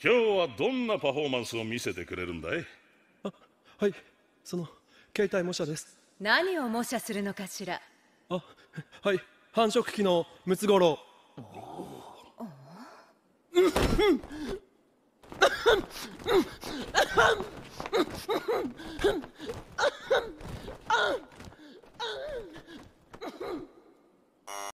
今日はどんなパフォーマンスを見せてくれるんだいあはいその携帯模写です何を模写するのかしらあはい繁殖期のムツゴロウ